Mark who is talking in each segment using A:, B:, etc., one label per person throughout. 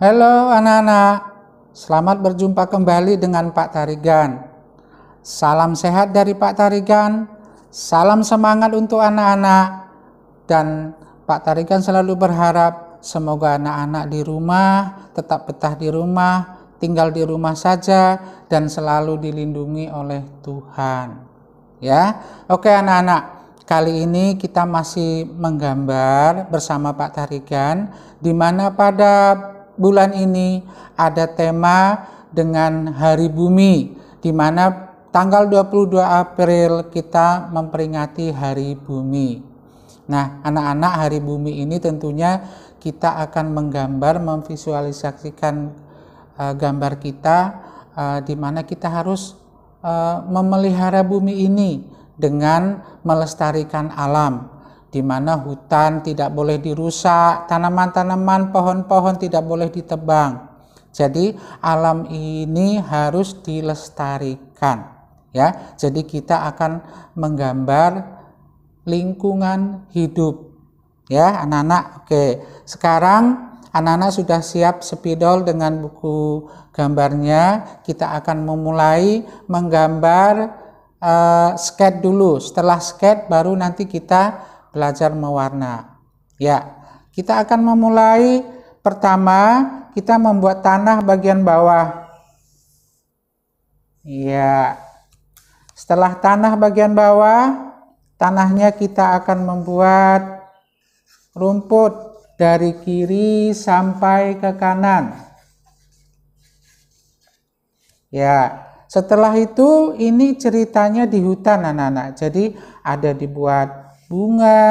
A: Halo anak-anak, selamat berjumpa kembali dengan Pak Tarigan. Salam sehat dari Pak Tarigan, salam semangat untuk anak-anak, dan Pak Tarigan selalu berharap semoga anak-anak di rumah tetap betah di rumah, tinggal di rumah saja, dan selalu dilindungi oleh Tuhan. Ya, oke anak-anak, Kali ini kita masih menggambar bersama Pak Tarigan, di mana pada bulan ini ada tema dengan Hari Bumi, di mana tanggal 22 April kita memperingati Hari Bumi. Nah, anak-anak Hari Bumi ini tentunya kita akan menggambar, memvisualisasikan uh, gambar kita, uh, di mana kita harus uh, memelihara bumi ini dengan melestarikan alam, di mana hutan tidak boleh dirusak, tanaman-tanaman, pohon-pohon tidak boleh ditebang. Jadi alam ini harus dilestarikan ya. Jadi kita akan menggambar lingkungan hidup ya anak-anak. Oke, sekarang anak-anak sudah siap spidol dengan buku gambarnya. Kita akan memulai menggambar uh, eh, sketch dulu. Setelah sket baru nanti kita belajar mewarna. Ya, kita akan memulai pertama kita membuat tanah bagian bawah. Ya. Setelah tanah bagian bawah, tanahnya kita akan membuat rumput dari kiri sampai ke kanan. Ya, setelah itu ini ceritanya di hutan anak-anak. Jadi ada dibuat bunga,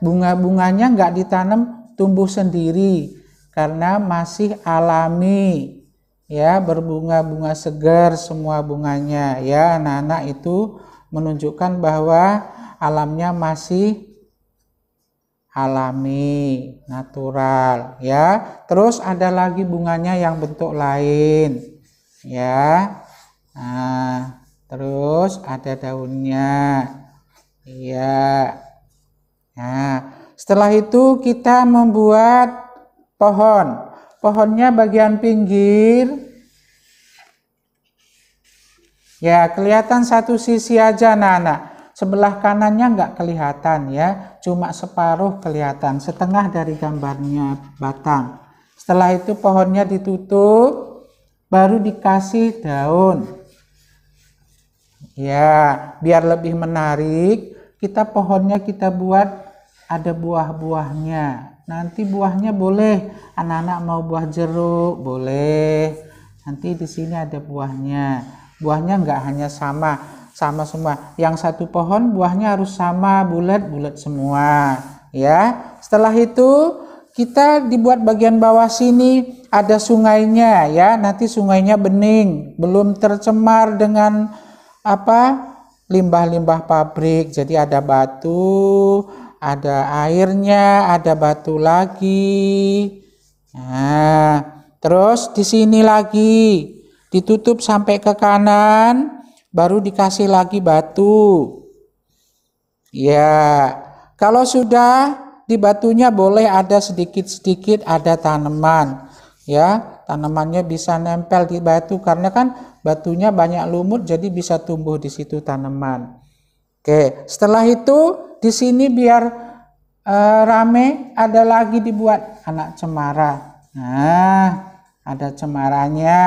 A: bunga-bunganya nggak ditanam tumbuh sendiri karena masih alami ya berbunga-bunga segar semua bunganya ya anak-anak itu menunjukkan bahwa alamnya masih alami, natural ya. Terus ada lagi bunganya yang bentuk lain ya. Nah, terus ada daunnya. Iya. Nah, setelah itu kita membuat pohon. Pohonnya bagian pinggir. Ya, kelihatan satu sisi aja anak-anak. Sebelah kanannya nggak kelihatan ya, cuma separuh kelihatan, setengah dari gambarnya batang. Setelah itu pohonnya ditutup, baru dikasih daun. Ya, biar lebih menarik, kita pohonnya kita buat ada buah-buahnya. Nanti buahnya boleh anak-anak mau buah jeruk, boleh. Nanti di sini ada buahnya. Buahnya nggak hanya sama, sama semua. Yang satu pohon buahnya harus sama, bulat-bulat semua, ya. Setelah itu kita dibuat bagian bawah sini ada sungainya ya nanti sungainya bening belum tercemar dengan apa limbah-limbah pabrik. Jadi ada batu, ada airnya, ada batu lagi. Nah, terus di sini lagi ditutup sampai ke kanan, baru dikasih lagi batu. Ya, kalau sudah di batunya boleh ada sedikit-sedikit ada tanaman ya tanamannya bisa nempel di batu karena kan batunya banyak lumut jadi bisa tumbuh di situ tanaman. Oke, setelah itu di sini biar e, rame ada lagi dibuat anak cemara. Nah, ada cemaranya.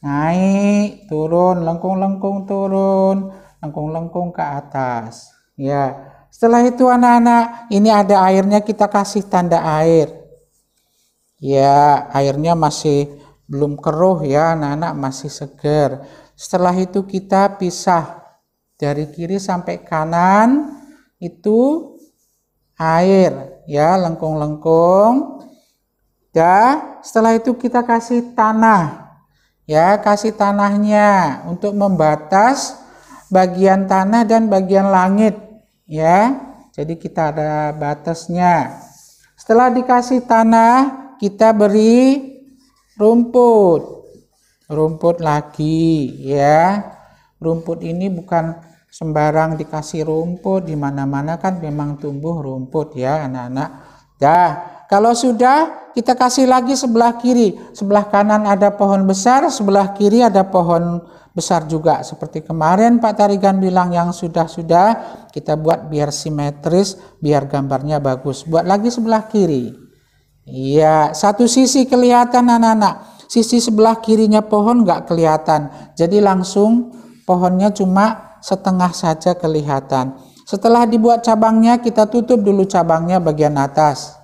A: Naik, turun, lengkung-lengkung turun, lengkung-lengkung ke atas. Ya. Setelah itu anak-anak, ini ada airnya kita kasih tanda air. Ya, airnya masih belum keruh ya anak-anak masih segar. Setelah itu kita pisah dari kiri sampai kanan itu air ya lengkung-lengkung. Ya, setelah itu kita kasih tanah. Ya, kasih tanahnya untuk membatas bagian tanah dan bagian langit ya. Jadi kita ada batasnya. Setelah dikasih tanah, kita beri rumput. Rumput lagi ya. Rumput ini bukan sembarang dikasih rumput di mana-mana kan memang tumbuh rumput ya anak-anak. Dah, kalau sudah kita kasih lagi sebelah kiri. Sebelah kanan ada pohon besar, sebelah kiri ada pohon besar juga. Seperti kemarin Pak Tarigan bilang yang sudah-sudah kita buat biar simetris, biar gambarnya bagus. Buat lagi sebelah kiri. Iya, satu sisi kelihatan anak-anak. Sisi sebelah kirinya pohon nggak kelihatan. Jadi langsung pohonnya cuma setengah saja kelihatan. Setelah dibuat cabangnya, kita tutup dulu cabangnya bagian atas.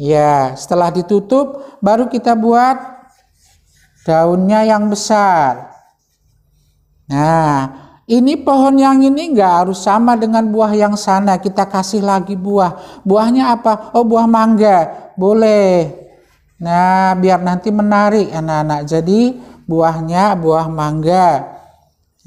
A: Ya, setelah ditutup, baru kita buat daunnya yang besar. Nah, ini pohon yang ini nggak harus sama dengan buah yang sana. Kita kasih lagi buah. Buahnya apa? Oh buah mangga. Boleh. Nah biar nanti menarik anak-anak. Jadi buahnya buah mangga.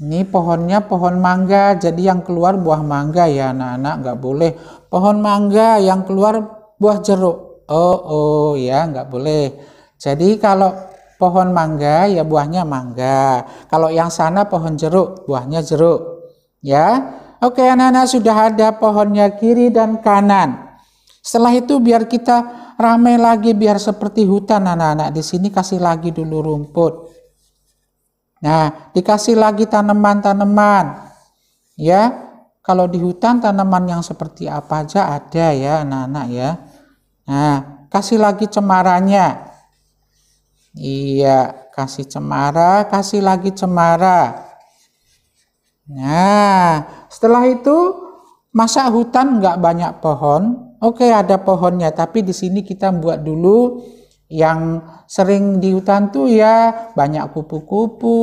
A: Ini pohonnya pohon mangga. Jadi yang keluar buah mangga ya anak-anak. Nggak boleh. Pohon mangga yang keluar buah jeruk. Oh oh ya nggak boleh. Jadi kalau pohon mangga ya buahnya mangga. Kalau yang sana pohon jeruk, buahnya jeruk. Ya. Oke, anak-anak sudah ada pohonnya kiri dan kanan. Setelah itu biar kita ramai lagi biar seperti hutan anak-anak di sini kasih lagi dulu rumput. Nah, dikasih lagi tanaman-tanaman. Ya. Kalau di hutan tanaman yang seperti apa aja ada ya anak-anak ya. Nah, kasih lagi cemaranya. Iya, kasih cemara, kasih lagi cemara. Nah, setelah itu masa hutan nggak banyak pohon? Oke, ada pohonnya, tapi di sini kita buat dulu yang sering di hutan tuh ya banyak kupu-kupu,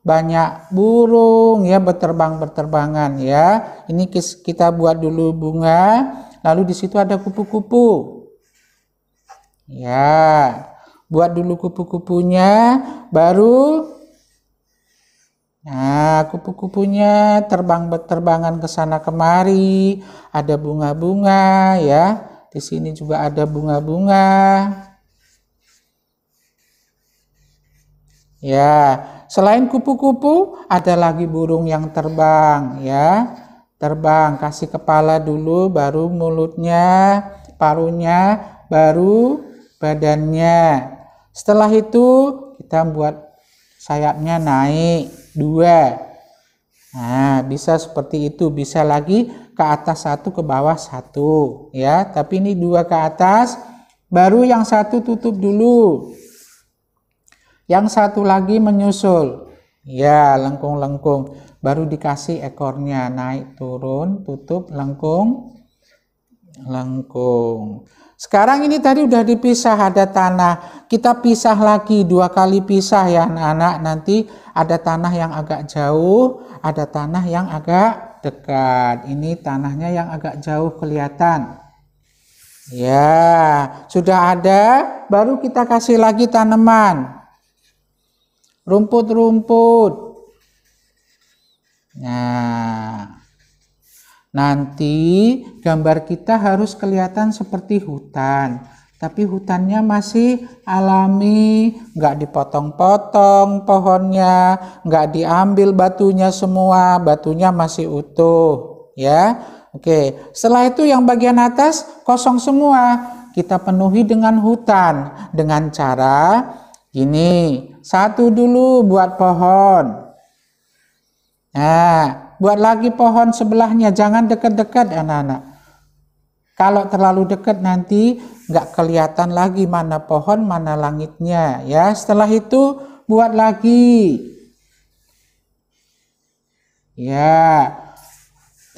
A: banyak burung ya berterbang-berterbangan ya. Ini kita buat dulu bunga, lalu di situ ada kupu-kupu. Ya buat dulu kupu-kupunya baru Nah, kupu-kupunya terbang terbangan ke sana kemari, ada bunga-bunga ya. Di sini juga ada bunga-bunga. Ya, selain kupu-kupu ada lagi burung yang terbang ya. Terbang kasih kepala dulu baru mulutnya, parunya, baru badannya. Setelah itu kita buat sayapnya naik dua. Nah, bisa seperti itu, bisa lagi ke atas satu ke bawah satu ya. Tapi ini dua ke atas, baru yang satu tutup dulu. Yang satu lagi menyusul. Ya, lengkung-lengkung. Baru dikasih ekornya naik turun, tutup, lengkung, lengkung. Sekarang ini tadi udah dipisah ada tanah. Kita pisah lagi dua kali pisah ya anak-anak. Nanti ada tanah yang agak jauh, ada tanah yang agak dekat. Ini tanahnya yang agak jauh kelihatan. Ya, sudah ada, baru kita kasih lagi tanaman. Rumput-rumput. Nah, Nanti gambar kita harus kelihatan seperti hutan, tapi hutannya masih alami, nggak dipotong-potong pohonnya, nggak diambil batunya semua, batunya masih utuh, ya. Oke, setelah itu yang bagian atas kosong semua, kita penuhi dengan hutan dengan cara ini satu dulu buat pohon. Nah, Buat lagi pohon sebelahnya, jangan dekat-dekat anak-anak. Kalau terlalu dekat nanti nggak kelihatan lagi mana pohon, mana langitnya. Ya, setelah itu buat lagi. Ya,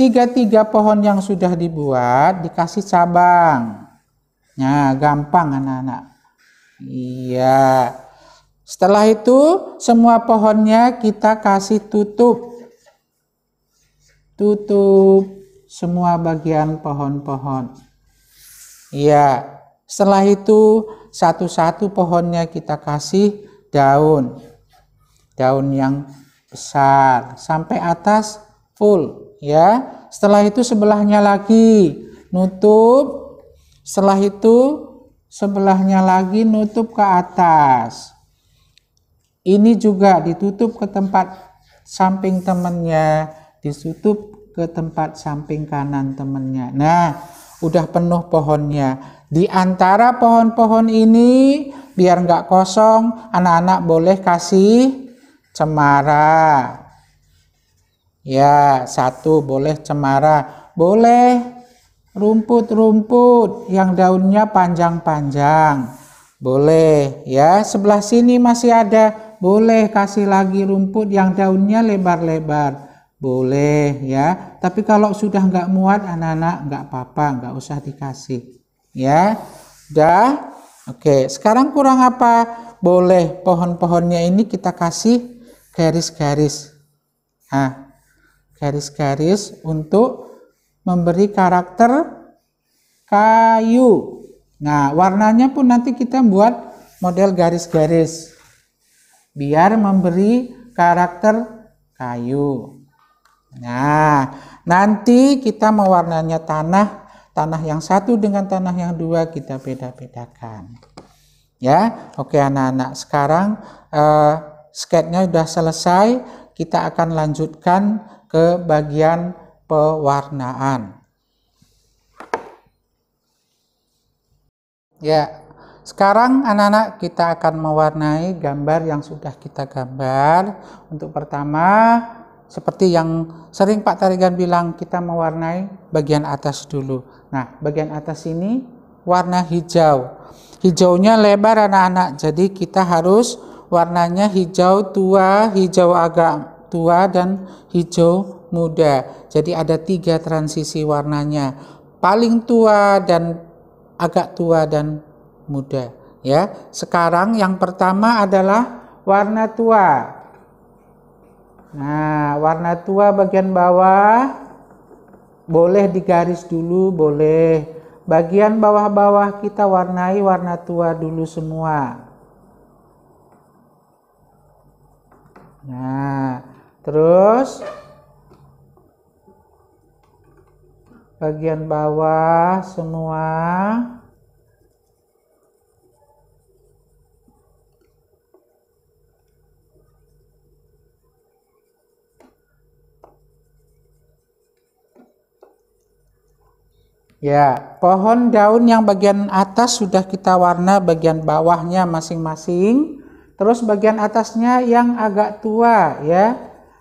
A: tiga-tiga pohon yang sudah dibuat dikasih cabang. Nah, gampang anak-anak. Iya. Setelah itu semua pohonnya kita kasih tutup tutup semua bagian pohon-pohon. ya setelah itu satu-satu pohonnya kita kasih daun. Daun yang besar sampai atas full ya. Setelah itu sebelahnya lagi nutup. Setelah itu sebelahnya lagi nutup ke atas. Ini juga ditutup ke tempat samping temannya disutup ke tempat samping kanan temennya. Nah, udah penuh pohonnya. Di antara pohon-pohon ini biar nggak kosong, anak-anak boleh kasih cemara. Ya, satu boleh cemara, boleh rumput-rumput yang daunnya panjang-panjang. Boleh ya, sebelah sini masih ada. Boleh kasih lagi rumput yang daunnya lebar-lebar boleh ya, tapi kalau sudah nggak muat anak-anak nggak apa-apa, nggak usah dikasih. Ya, dah Oke, sekarang kurang apa? Boleh pohon-pohonnya ini kita kasih garis-garis. ah garis-garis untuk memberi karakter kayu. Nah, warnanya pun nanti kita buat model garis-garis. Biar memberi karakter kayu. Nah, nanti kita mewarnanya tanah, tanah yang satu dengan tanah yang dua kita beda-bedakan. Ya, oke anak-anak. Sekarang eh, sketnya sudah selesai, kita akan lanjutkan ke bagian pewarnaan. Ya, sekarang anak-anak kita akan mewarnai gambar yang sudah kita gambar. Untuk pertama, seperti yang sering Pak Tarigan bilang kita mewarnai bagian atas dulu. Nah, bagian atas ini warna hijau. Hijaunya lebar anak-anak. Jadi kita harus warnanya hijau tua, hijau agak tua dan hijau muda. Jadi ada tiga transisi warnanya. Paling tua dan agak tua dan muda, ya. Sekarang yang pertama adalah warna tua. Nah, warna tua bagian bawah boleh digaris dulu, boleh. Bagian bawah-bawah kita warnai warna tua dulu semua. Nah, terus bagian bawah semua Ya, pohon daun yang bagian atas sudah kita warna bagian bawahnya masing-masing. Terus bagian atasnya yang agak tua ya,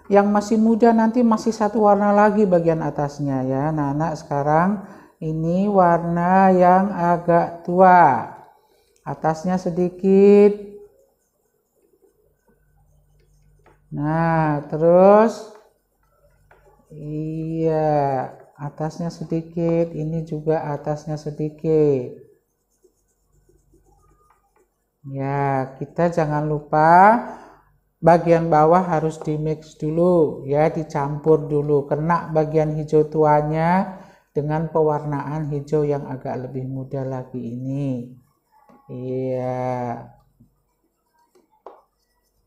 A: yang masih muda nanti masih satu warna lagi bagian atasnya ya. Nah, anak sekarang ini warna yang agak tua. Atasnya sedikit. Nah, terus iya atasnya sedikit ini juga atasnya sedikit ya kita jangan lupa bagian bawah harus di mix dulu ya dicampur dulu kena bagian hijau tuanya dengan pewarnaan hijau yang agak lebih muda lagi ini iya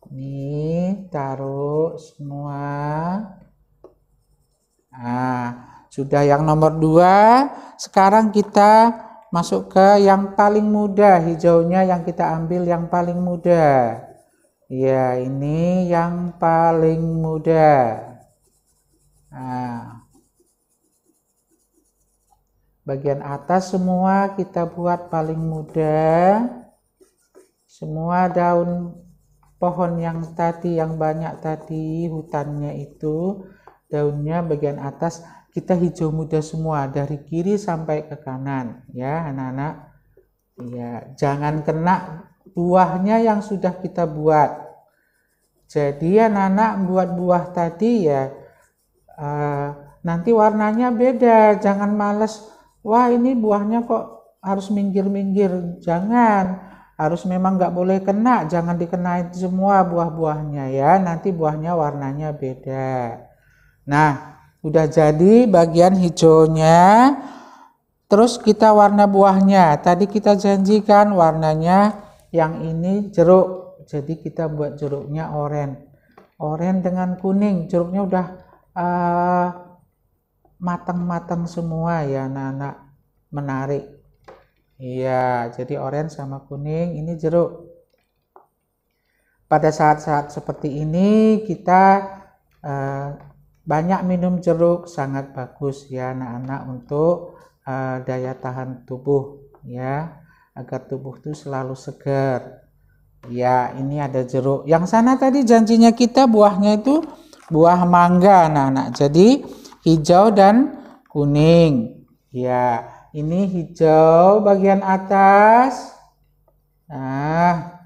A: ini taruh semua nah sudah yang nomor dua, sekarang kita masuk ke yang paling muda, hijaunya yang kita ambil yang paling muda. Ya, ini yang paling muda. Nah, bagian atas semua kita buat paling muda. Semua daun pohon yang tadi, yang banyak tadi, hutannya itu, daunnya bagian atas kita hijau muda semua dari kiri sampai ke kanan ya anak-anak ya jangan kena buahnya yang sudah kita buat jadi anak-anak buat buah tadi ya uh, nanti warnanya beda jangan males wah ini buahnya kok harus minggir-minggir jangan harus memang nggak boleh kena jangan dikenai semua buah-buahnya ya nanti buahnya warnanya beda nah sudah jadi bagian hijaunya. Terus kita warna buahnya. Tadi kita janjikan warnanya yang ini jeruk. Jadi kita buat jeruknya oranye. Oranye dengan kuning. Jeruknya udah eh, matang-matang semua ya anak-anak. Menarik. Iya, jadi oranye sama kuning. Ini jeruk. Pada saat-saat seperti ini kita uh, banyak minum jeruk sangat bagus ya anak-anak untuk uh, daya tahan tubuh ya agar tubuh itu selalu segar ya ini ada jeruk yang sana tadi janjinya kita buahnya itu buah mangga anak-anak jadi hijau dan kuning ya ini hijau bagian atas nah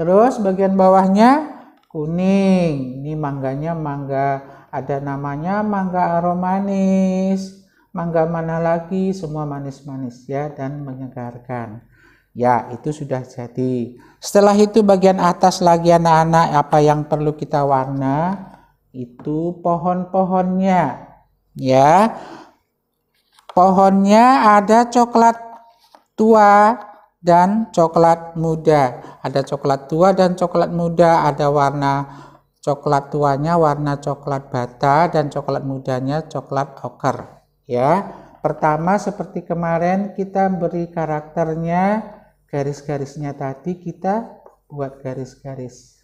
A: terus bagian bawahnya kuning ini mangganya mangga ada namanya mangga aromanis, mangga mana lagi, semua manis-manis ya dan menyegarkan. Ya, itu sudah jadi. Setelah itu bagian atas lagi anak-anak apa yang perlu kita warna itu pohon-pohonnya. Ya. Pohonnya ada coklat tua dan coklat muda. Ada coklat tua dan coklat muda, ada warna coklat tuanya warna coklat bata dan coklat mudanya coklat ochre ya pertama seperti kemarin kita beri karakternya garis-garisnya tadi kita buat garis-garis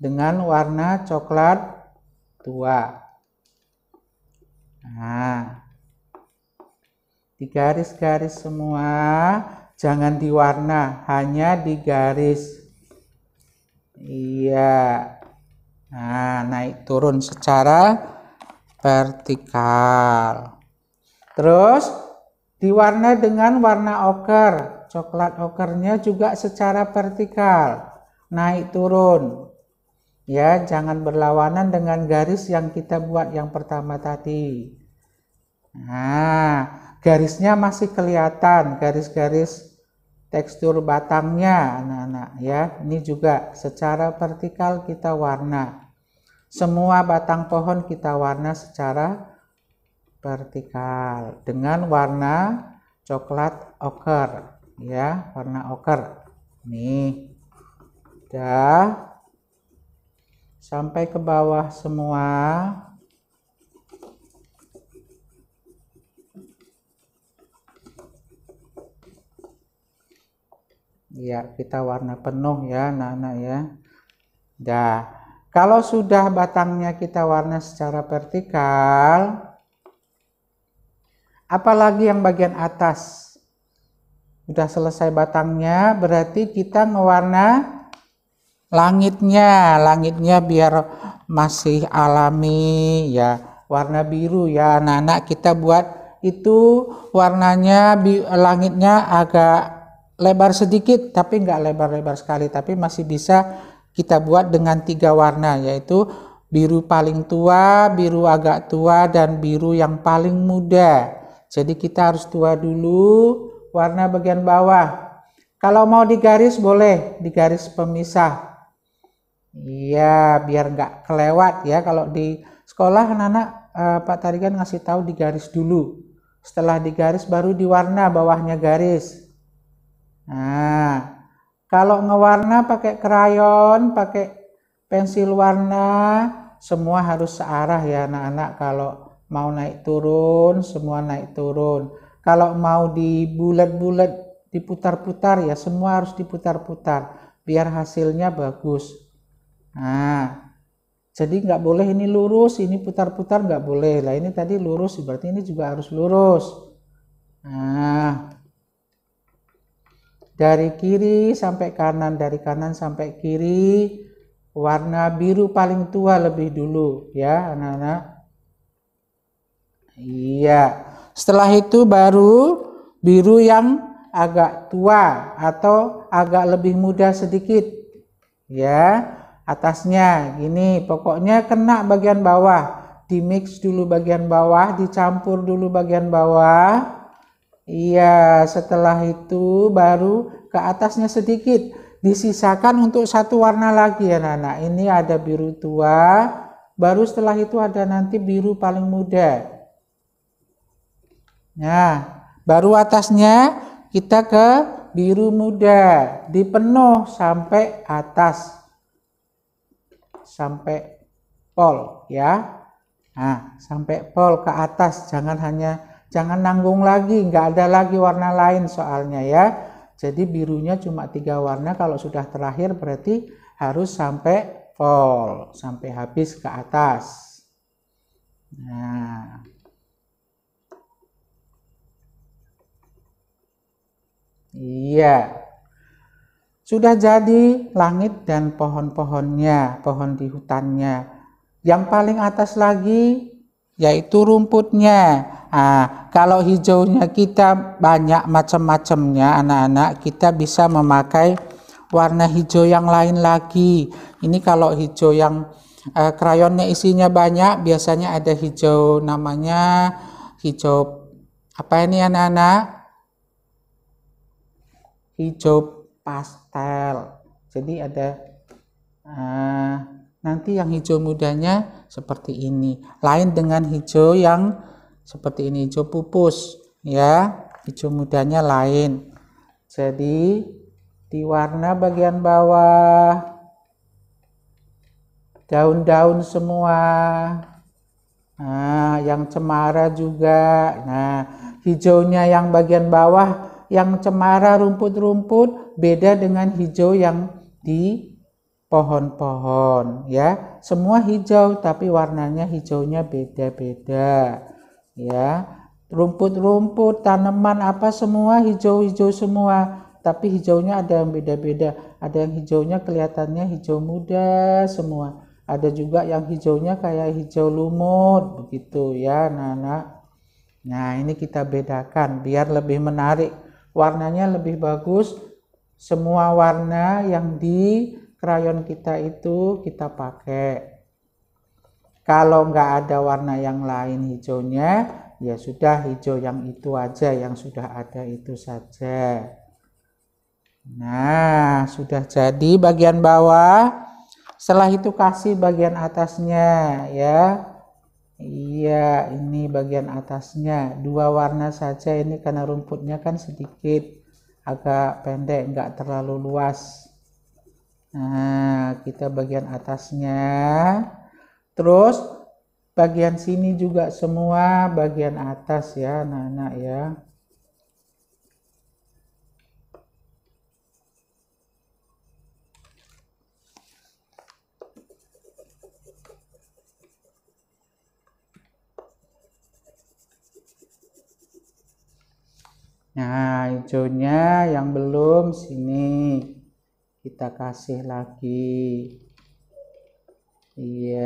A: dengan warna coklat tua nah di garis-garis semua jangan diwarna hanya di garis iya Nah, naik turun secara vertikal. Terus diwarnai dengan warna oker. Coklat okernya juga secara vertikal. Naik turun. Ya, jangan berlawanan dengan garis yang kita buat yang pertama tadi. Nah, garisnya masih kelihatan, garis-garis tekstur batangnya anak-anak ya ini juga secara vertikal kita warna semua batang pohon kita warna secara vertikal dengan warna coklat oker ya warna oker nih udah sampai ke bawah semua ya kita warna penuh ya anak-anak ya dah kalau sudah batangnya kita warna secara vertikal apalagi yang bagian atas sudah selesai batangnya berarti kita ngewarna langitnya langitnya biar masih alami ya warna biru ya anak-anak kita buat itu warnanya langitnya agak lebar sedikit tapi nggak lebar-lebar sekali tapi masih bisa kita buat dengan tiga warna yaitu biru paling tua, biru agak tua dan biru yang paling muda. Jadi kita harus tua dulu warna bagian bawah. Kalau mau digaris boleh digaris pemisah. Iya, biar nggak kelewat ya kalau di sekolah anak-anak eh, Pak Tarigan ngasih tahu digaris dulu. Setelah digaris baru diwarna bawahnya garis. Nah, kalau ngewarna pakai krayon, pakai pensil warna, semua harus searah ya anak-anak kalau mau naik turun, semua naik turun. Kalau mau dibulat-bulat, diputar-putar ya semua harus diputar-putar biar hasilnya bagus. Nah, jadi nggak boleh ini lurus, ini putar-putar nggak boleh. Lah ini tadi lurus, berarti ini juga harus lurus. Nah, dari kiri sampai kanan, dari kanan sampai kiri. Warna biru paling tua lebih dulu ya anak-anak. Iya. Setelah itu baru biru yang agak tua atau agak lebih muda sedikit. Ya, atasnya gini. Pokoknya kena bagian bawah. Dimix dulu bagian bawah, dicampur dulu bagian bawah Iya, setelah itu baru ke atasnya sedikit. Disisakan untuk satu warna lagi ya Nana. Ini ada biru tua, baru setelah itu ada nanti biru paling muda. Nah, baru atasnya kita ke biru muda, dipenuh sampai atas. Sampai pol ya. Nah, sampai pol ke atas, jangan hanya Jangan nanggung lagi, nggak ada lagi warna lain soalnya ya. Jadi birunya cuma tiga warna, kalau sudah terakhir berarti harus sampai full, sampai habis ke atas. Nah, Iya. Sudah jadi langit dan pohon-pohonnya, pohon di hutannya. Yang paling atas lagi yaitu rumputnya. Nah, kalau hijaunya kita banyak macam-macamnya anak-anak, kita bisa memakai warna hijau yang lain lagi. Ini kalau hijau yang eh, krayonnya isinya banyak, biasanya ada hijau namanya hijau apa ini anak-anak? Hijau pastel. Jadi ada nanti yang hijau mudanya seperti ini lain dengan hijau yang seperti ini hijau pupus ya hijau mudanya lain jadi di warna bagian bawah daun-daun semua nah yang cemara juga nah hijaunya yang bagian bawah yang cemara rumput-rumput beda dengan hijau yang di pohon-pohon ya. Semua hijau tapi warnanya hijaunya beda-beda ya. Rumput-rumput, tanaman apa semua hijau-hijau semua, tapi hijaunya ada yang beda-beda. Ada yang hijaunya kelihatannya hijau muda semua. Ada juga yang hijaunya kayak hijau lumut begitu ya anak-anak. Nah, ini kita bedakan biar lebih menarik. Warnanya lebih bagus semua warna yang di krayon kita itu kita pakai kalau nggak ada warna yang lain hijaunya ya sudah hijau yang itu aja yang sudah ada itu saja nah sudah jadi bagian bawah setelah itu kasih bagian atasnya ya Iya, ini bagian atasnya. Dua warna saja ini karena rumputnya kan sedikit agak pendek, nggak terlalu luas. Nah, kita bagian atasnya. Terus bagian sini juga semua bagian atas ya, anak-anak ya. Nah, hijaunya yang belum sini kita kasih lagi iya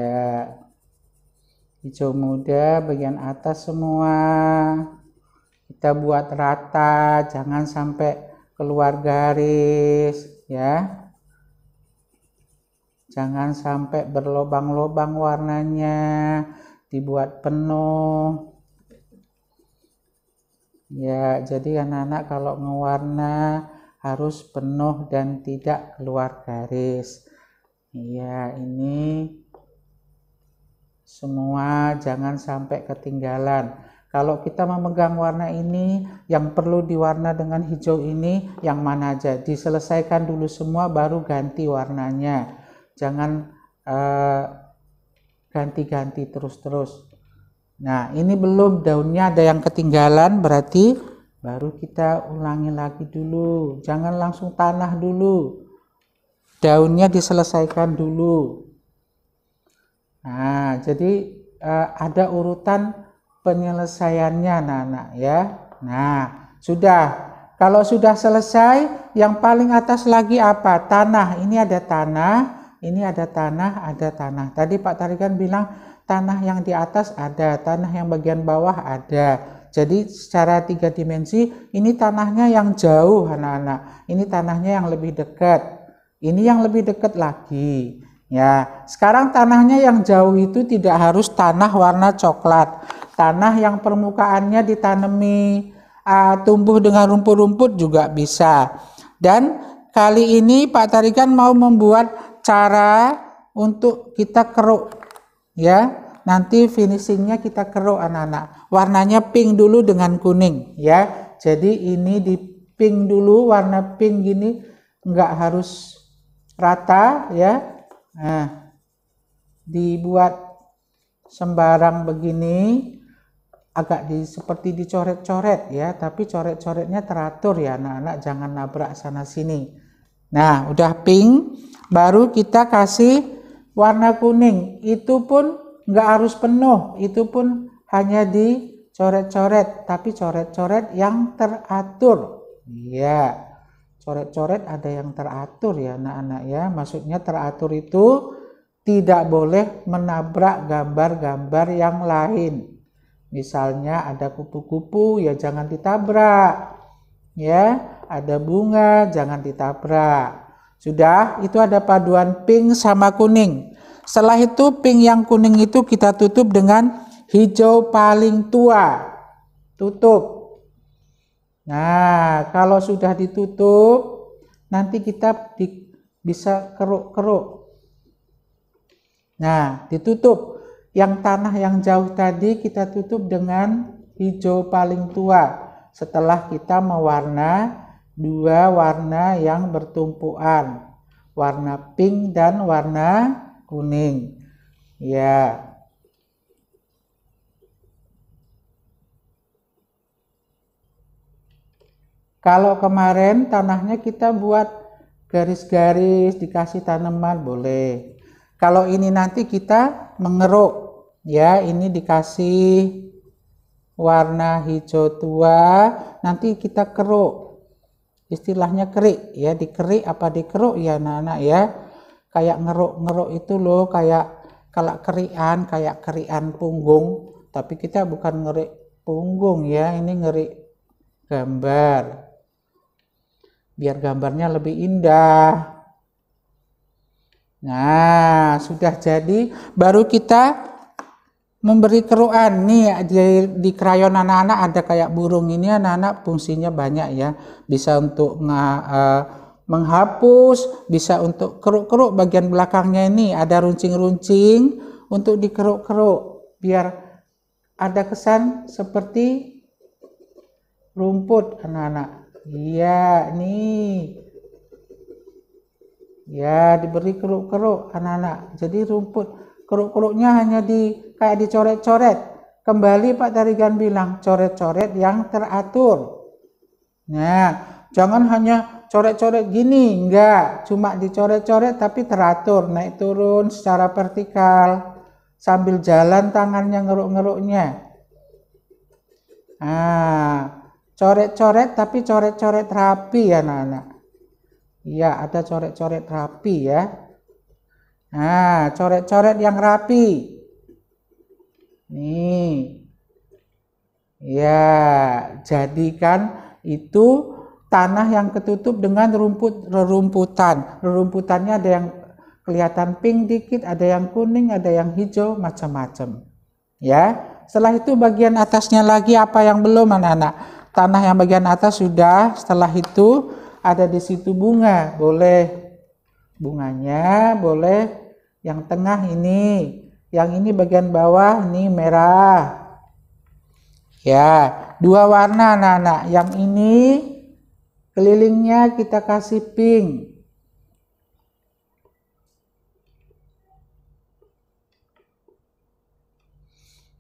A: hijau muda bagian atas semua kita buat rata jangan sampai keluar garis ya jangan sampai berlobang-lobang warnanya dibuat penuh ya jadi anak-anak kalau ngewarna harus penuh dan tidak keluar garis. Iya, ini semua jangan sampai ketinggalan. Kalau kita memegang warna ini, yang perlu diwarna dengan hijau ini, yang mana aja. Diselesaikan dulu semua, baru ganti warnanya. Jangan eh, ganti-ganti terus-terus. Nah, ini belum daunnya ada yang ketinggalan, berarti baru kita ulangi lagi dulu jangan langsung tanah dulu daunnya diselesaikan dulu nah jadi uh, ada urutan penyelesaiannya anak-anak ya nah sudah kalau sudah selesai yang paling atas lagi apa tanah ini ada tanah ini ada tanah ada tanah tadi Pak Tarikan bilang tanah yang di atas ada tanah yang bagian bawah ada jadi secara tiga dimensi ini tanahnya yang jauh anak-anak, ini tanahnya yang lebih dekat, ini yang lebih dekat lagi. Ya, sekarang tanahnya yang jauh itu tidak harus tanah warna coklat, tanah yang permukaannya ditanami uh, tumbuh dengan rumput-rumput juga bisa. Dan kali ini Pak Tarikan mau membuat cara untuk kita keruk ya nanti finishingnya kita keruk anak-anak warnanya pink dulu dengan kuning ya jadi ini di pink dulu warna pink gini nggak harus rata ya nah dibuat sembarang begini agak di, seperti dicoret-coret ya tapi coret-coretnya teratur ya anak-anak jangan nabrak sana sini nah udah pink baru kita kasih warna kuning itu pun nggak harus penuh itu pun hanya dicoret-coret, tapi coret-coret yang teratur. Iya, coret-coret ada yang teratur ya anak-anak ya. Maksudnya teratur itu tidak boleh menabrak gambar-gambar yang lain. Misalnya ada kupu-kupu ya jangan ditabrak. Ya, ada bunga jangan ditabrak. Sudah, itu ada paduan pink sama kuning. Setelah itu pink yang kuning itu kita tutup dengan hijau paling tua tutup nah kalau sudah ditutup nanti kita di, bisa keruk-keruk nah ditutup yang tanah yang jauh tadi kita tutup dengan hijau paling tua setelah kita mewarna dua warna yang bertumpuan warna pink dan warna kuning ya Kalau kemarin tanahnya kita buat garis-garis, dikasih tanaman, boleh. Kalau ini nanti kita mengeruk, ya ini dikasih warna hijau tua, nanti kita keruk. Istilahnya kerik, ya dikerik apa dikeruk ya anak-anak ya. Kayak ngeruk-ngeruk itu loh, kayak kalak kerian, kayak kerian punggung. Tapi kita bukan ngerik punggung ya, ini ngerik gambar biar gambarnya lebih indah. Nah, sudah jadi, baru kita memberi keruan. Nih di, di krayon anak-anak ada kayak burung ini anak-anak fungsinya banyak ya. Bisa untuk nga, uh, eh, menghapus, bisa untuk keruk-keruk bagian belakangnya ini ada runcing-runcing untuk dikeruk-keruk biar ada kesan seperti rumput anak-anak. Iya, nih. Ya, diberi keruk-keruk anak-anak. Jadi rumput keruk-keruknya hanya di kayak dicoret-coret. Kembali Pak Tarigan bilang coret-coret yang teratur. Nah, jangan hanya coret-coret gini, enggak. Cuma dicoret-coret tapi teratur, naik turun secara vertikal sambil jalan tangannya ngeruk-ngeruknya. Nah, coret-coret tapi coret-coret rapi ya anak-anak iya -anak. ada coret-coret rapi ya nah coret-coret yang rapi nih ya jadikan itu tanah yang ketutup dengan rumput rerumputan rerumputannya ada yang kelihatan pink dikit ada yang kuning ada yang hijau macam-macam ya setelah itu bagian atasnya lagi apa yang belum anak-anak Tanah yang bagian atas sudah, setelah itu ada di situ bunga, boleh bunganya, boleh yang tengah ini, yang ini bagian bawah ini merah. Ya, dua warna anak-anak. Yang ini kelilingnya kita kasih pink.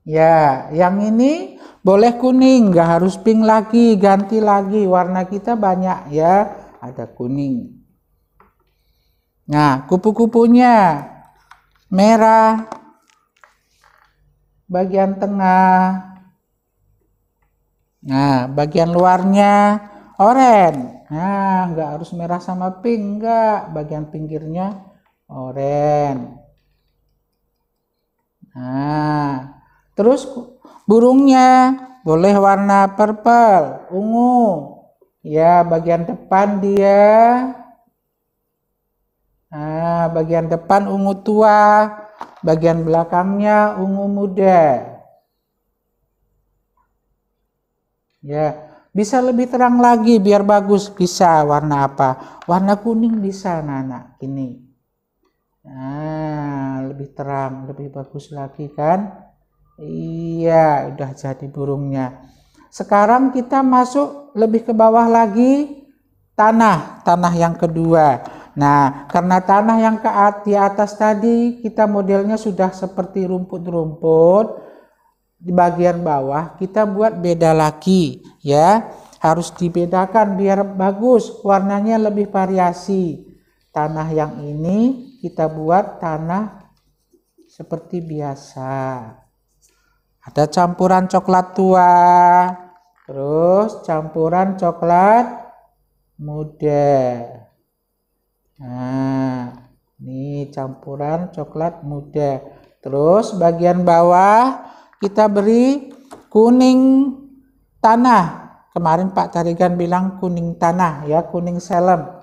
A: Ya, yang ini boleh kuning, nggak harus pink lagi, ganti lagi. Warna kita banyak ya, ada kuning. Nah, kupu-kupunya merah, bagian tengah. Nah, bagian luarnya oranye. Nah, nggak harus merah sama pink, nggak. Bagian pinggirnya oranye. Nah, Terus burungnya boleh warna purple, ungu. Ya, bagian depan dia. Nah, bagian depan ungu tua, bagian belakangnya ungu muda. Ya, bisa lebih terang lagi biar bagus. Bisa warna apa? Warna kuning bisa, Nana. ini Nah, lebih terang, lebih bagus lagi kan? Iya, udah jadi burungnya. Sekarang kita masuk lebih ke bawah lagi tanah, tanah yang kedua. Nah, karena tanah yang ke di atas tadi kita modelnya sudah seperti rumput-rumput. Di bagian bawah kita buat beda lagi ya. Harus dibedakan biar bagus, warnanya lebih variasi. Tanah yang ini kita buat tanah seperti biasa. Ada campuran coklat tua, terus campuran coklat muda. Nah, ini campuran coklat muda. Terus bagian bawah kita beri kuning tanah. Kemarin Pak Tarigan bilang kuning tanah ya, kuning selam.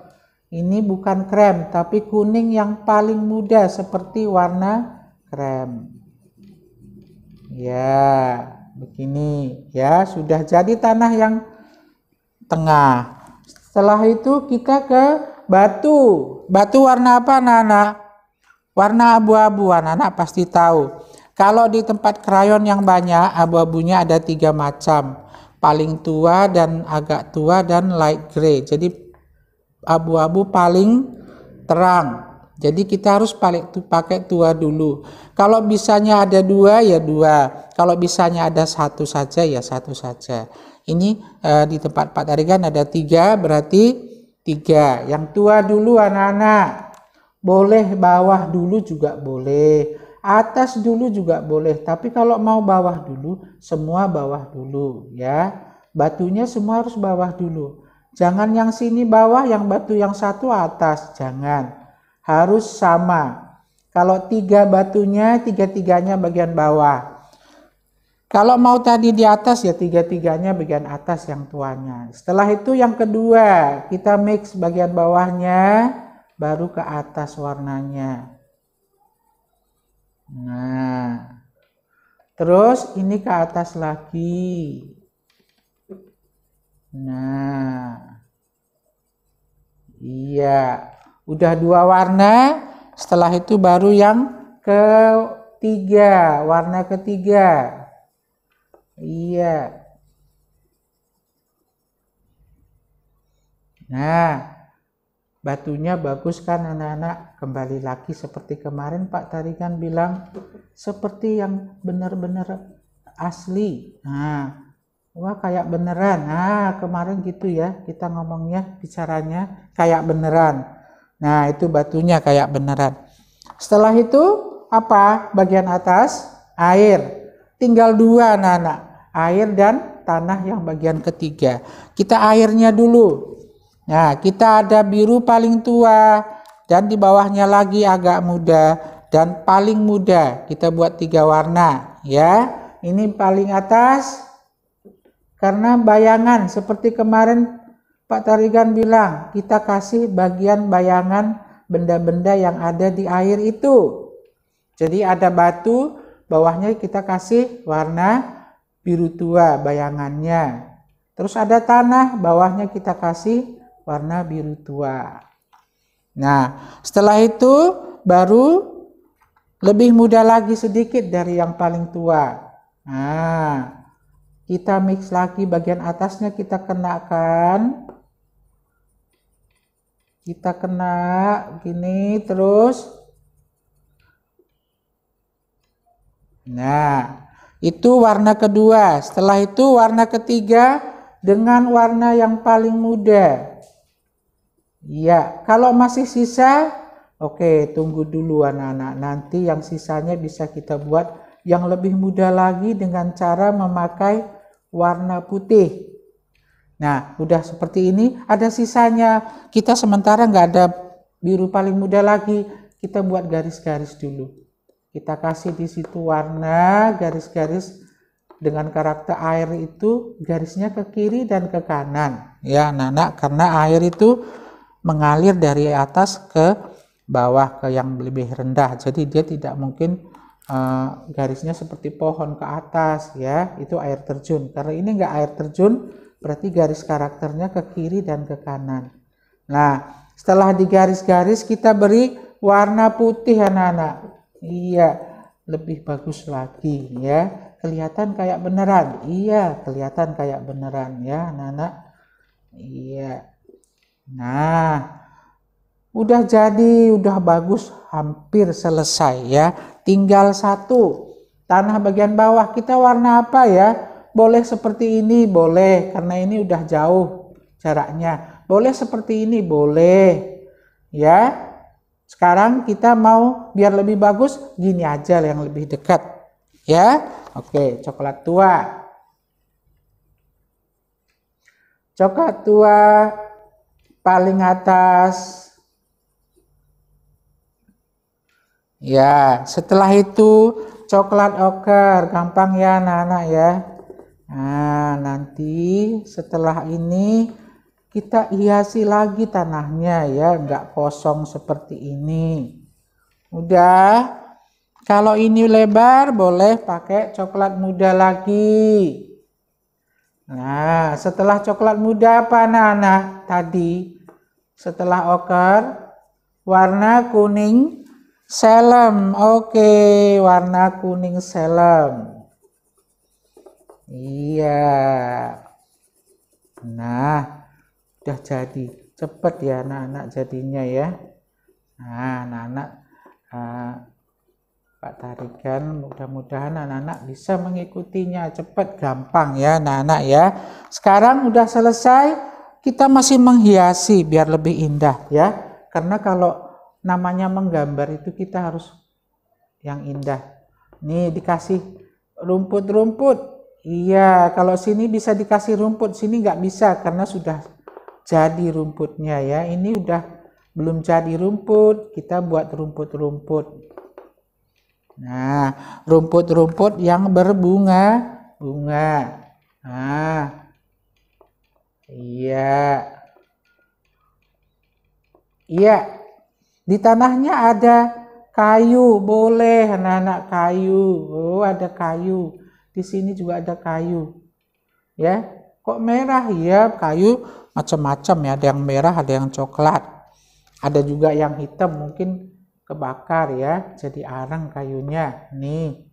A: Ini bukan krem, tapi kuning yang paling muda seperti warna krem ya begini ya sudah jadi tanah yang tengah setelah itu kita ke batu batu warna apa anak-anak warna abu-abu anak-anak pasti tahu kalau di tempat krayon yang banyak abu-abunya ada tiga macam paling tua dan agak tua dan light gray jadi abu-abu paling terang jadi kita harus pakai tua dulu. Kalau bisanya ada dua ya dua. Kalau bisanya ada satu saja ya satu saja. Ini eh, di tempat Pak Tarigan ada tiga berarti tiga. Yang tua dulu anak-anak. Boleh bawah dulu juga boleh. Atas dulu juga boleh. Tapi kalau mau bawah dulu semua bawah dulu ya. Batunya semua harus bawah dulu. Jangan yang sini bawah, yang batu yang satu atas. Jangan harus sama. Kalau tiga batunya, tiga-tiganya bagian bawah. Kalau mau tadi di atas ya tiga-tiganya bagian atas yang tuanya. Setelah itu yang kedua, kita mix bagian bawahnya baru ke atas warnanya. Nah. Terus ini ke atas lagi. Nah. Iya, Udah dua warna, setelah itu baru yang ketiga, warna ketiga. Iya. Nah, batunya bagus kan anak-anak kembali lagi seperti kemarin Pak Tarikan bilang seperti yang benar-benar asli nah wah kayak beneran nah kemarin gitu ya kita ngomongnya bicaranya kayak beneran Nah, itu batunya kayak beneran. Setelah itu, apa bagian atas? Air. Tinggal dua anak-anak. Air dan tanah yang bagian ketiga. Kita airnya dulu. Nah, kita ada biru paling tua. Dan di bawahnya lagi agak muda. Dan paling muda. Kita buat tiga warna. Ya, ini paling atas. Karena bayangan seperti kemarin Pak Tarigan bilang, kita kasih bagian bayangan benda-benda yang ada di air itu. Jadi ada batu, bawahnya kita kasih warna biru tua bayangannya. Terus ada tanah, bawahnya kita kasih warna biru tua. Nah, setelah itu baru lebih mudah lagi sedikit dari yang paling tua. Nah, kita mix lagi bagian atasnya kita kenakan kita kena gini terus nah itu warna kedua setelah itu warna ketiga dengan warna yang paling muda ya kalau masih sisa oke tunggu dulu anak-anak nanti yang sisanya bisa kita buat yang lebih mudah lagi dengan cara memakai warna putih Nah, udah seperti ini, ada sisanya. Kita sementara nggak ada biru paling muda lagi. Kita buat garis-garis dulu. Kita kasih di situ warna, garis-garis dengan karakter air itu garisnya ke kiri dan ke kanan. Ya, Nana karena air itu mengalir dari atas ke bawah ke yang lebih rendah. Jadi dia tidak mungkin uh, garisnya seperti pohon ke atas ya, itu air terjun. Karena ini enggak air terjun, Berarti garis karakternya ke kiri dan ke kanan. Nah, setelah digaris-garis kita beri warna putih anak-anak. Iya, lebih bagus lagi ya. Kelihatan kayak beneran. Iya, kelihatan kayak beneran ya anak-anak. Iya. Nah, udah jadi, udah bagus, hampir selesai ya. Tinggal satu. Tanah bagian bawah kita warna apa ya? Boleh seperti ini, boleh, karena ini udah jauh jaraknya. Boleh seperti ini, boleh. Ya, sekarang kita mau biar lebih bagus, gini aja yang lebih dekat. Ya, oke, coklat tua. Coklat tua paling atas. Ya, setelah itu coklat oker, gampang ya anak-anak ya. Nah, nanti setelah ini kita hiasi lagi tanahnya ya, nggak kosong seperti ini. Udah. Kalau ini lebar boleh pakai coklat muda lagi. Nah, setelah coklat muda apa anak-anak tadi? Setelah oker, warna kuning selam. Oke, warna kuning selam. Iya. Nah, udah jadi. Cepet ya anak-anak jadinya ya. Nah, anak-anak uh, Pak Tarikan mudah-mudahan anak-anak bisa mengikutinya cepat gampang ya anak-anak ya. Sekarang udah selesai kita masih menghiasi biar lebih indah ya. Karena kalau namanya menggambar itu kita harus yang indah. Nih dikasih rumput-rumput Iya, kalau sini bisa dikasih rumput, sini nggak bisa karena sudah jadi rumputnya ya. Ini udah belum jadi rumput, kita buat rumput-rumput. Nah, rumput-rumput yang berbunga, bunga. Nah, iya. Iya, di tanahnya ada kayu, boleh anak-anak kayu. Oh, ada kayu. Di sini juga ada kayu. Ya. Kok merah? Ya, kayu macam-macam ya. Ada yang merah, ada yang coklat. Ada juga yang hitam, mungkin kebakar ya. Jadi arang kayunya. Nih.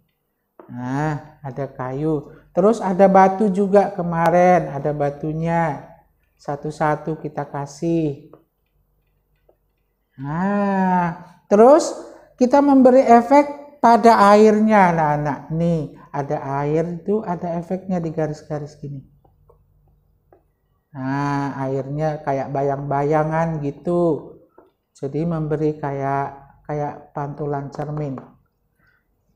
A: Nah, ada kayu. Terus ada batu juga kemarin, ada batunya. Satu-satu kita kasih. Nah, terus kita memberi efek pada airnya anak-anak. Nih, ada air itu ada efeknya di garis-garis gini nah airnya kayak bayang-bayangan gitu jadi memberi kayak kayak pantulan cermin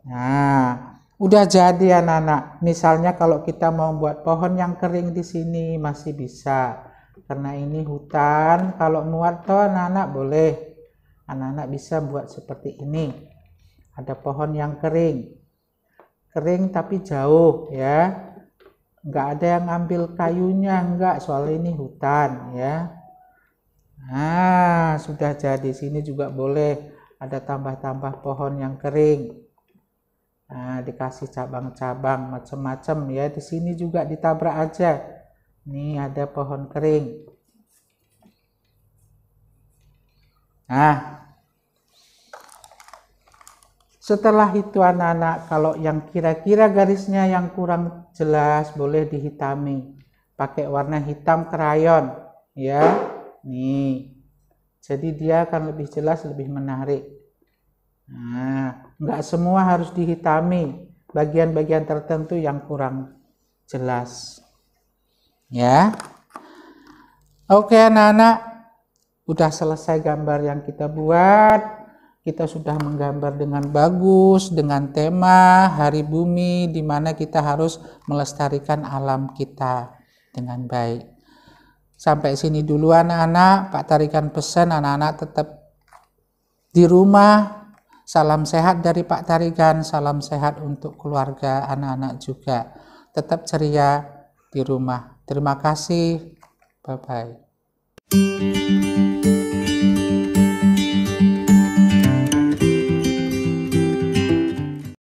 A: nah udah jadi anak-anak misalnya kalau kita mau buat pohon yang kering di sini masih bisa karena ini hutan kalau muat toh anak-anak boleh anak-anak bisa buat seperti ini ada pohon yang kering kering tapi jauh ya nggak ada yang ngambil kayunya enggak soal ini hutan ya nah sudah jadi sini juga boleh ada tambah-tambah pohon yang kering nah dikasih cabang-cabang macam-macam ya di sini juga ditabrak aja nih ada pohon kering nah setelah itu anak-anak kalau yang kira-kira garisnya yang kurang jelas boleh dihitami. Pakai warna hitam krayon ya. Nih. Jadi dia akan lebih jelas, lebih menarik. Nah, nggak semua harus dihitami. Bagian-bagian tertentu yang kurang jelas. Ya. Oke anak-anak, udah selesai gambar yang kita buat kita sudah menggambar dengan bagus dengan tema hari bumi di mana kita harus melestarikan alam kita dengan baik. Sampai sini dulu anak-anak, Pak Tarikan pesan anak-anak tetap di rumah. Salam sehat dari Pak Tarikan, salam sehat untuk keluarga anak-anak juga. Tetap ceria di rumah. Terima kasih. Bye bye.